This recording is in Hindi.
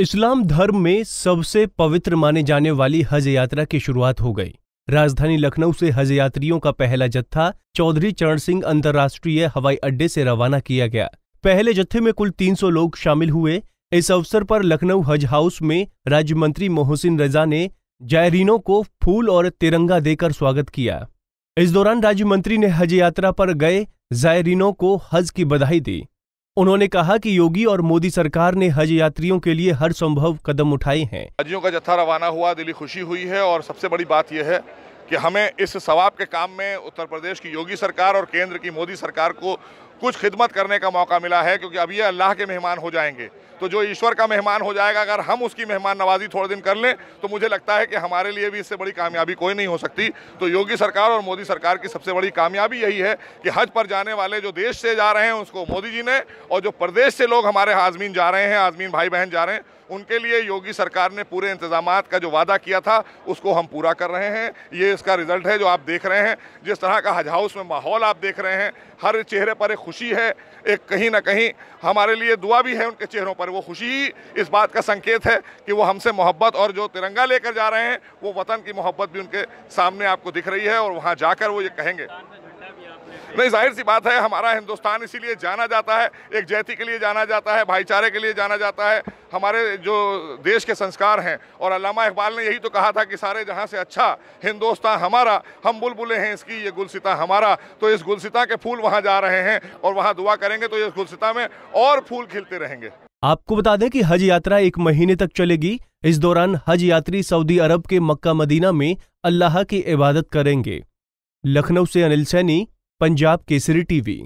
इस्लाम धर्म में सबसे पवित्र माने जाने वाली हज यात्रा की शुरुआत हो गई राजधानी लखनऊ से हज यात्रियों का पहला जत्था चौधरी चरण सिंह अंतर्राष्ट्रीय हवाई अड्डे से रवाना किया गया पहले जत्थे में कुल 300 लोग शामिल हुए इस अवसर पर लखनऊ हज हाउस में राज्य मंत्री मोहसिन रजा ने जायरीनों को फूल और तिरंगा देकर स्वागत किया इस दौरान राज्य मंत्री ने हज यात्रा पर गए जायरीनों को हज की बधाई दी उन्होंने कहा कि योगी और मोदी सरकार ने हज यात्रियों के लिए हर संभव कदम उठाए हैं हजियों का जत्था रवाना हुआ दिली खुशी हुई है और सबसे बड़ी बात यह है कि हमें इस सवाब के काम में उत्तर प्रदेश की योगी सरकार और केंद्र की मोदी सरकार को कुछ खिदमत करने का मौका मिला है क्योंकि अब ये अल्लाह के मेहमान हो जाएंगे तो जो ईश्वर का मेहमान हो जाएगा अगर हम उसकी मेहमान नवाजी थोड़े दिन कर लें तो मुझे लगता है कि हमारे लिए भी इससे बड़ी कामयाबी कोई नहीं हो सकती तो योगी सरकार और मोदी सरकार की सबसे बड़ी कामयाबी यही है कि हज पर जाने वाले जो देश से जा रहे हैं उसको मोदी जी ने और जो प्रदेश से लोग हमारे आजमीन जा रहे हैं आजमीन भाई बहन जा रहे हैं उनके लिए योगी सरकार ने पूरे इंतजाम का जो वादा किया था उसको हम पूरा कर रहे हैं ये इसका रिजल्ट है जो आप देख रहे हैं जिस तरह का हज हाउस में माहौल आप देख रहे हैं हर चेहरे पर एक खुशी है एक कहीं ना कहीं हमारे लिए दुआ भी है उनके चेहरों पर वो खुशी इस बात का संकेत है कि वो हमसे मोहब्बत और जो तिरंगा लेकर जा रहे हैं वो वतन की मोहब्बत भी उनके सामने आपको दिख रही है और वहाँ जाकर वो ये कहेंगे नहीं जाहिर सी बात है हमारा हिंदुस्तान इसीलिए जाना जाता है एक जैती के लिए जाना जाता है भाईचारे के लिए जाना जाता है हमारे जो देश के संस्कार हैं और अलामा इकबाल ने यही तो कहा था कि सारे जहां से अच्छा हिंदुस्तान हमारा हम बुलबुलें हैं इसकी ये गुलसिता हमारा तो इस गुलसिता के फूल वहाँ जा रहे हैं और वहाँ दुआ करेंगे तो इस गुलसिता में और फूल खिलते रहेंगे आपको बता दें कि हज यात्रा एक महीने तक चलेगी इस दौरान हज यात्री सऊदी अरब के मक्का मदीना में अल्लाह की इबादत करेंगे लखनऊ से अनिल सैनी पंजाब केसरी टीवी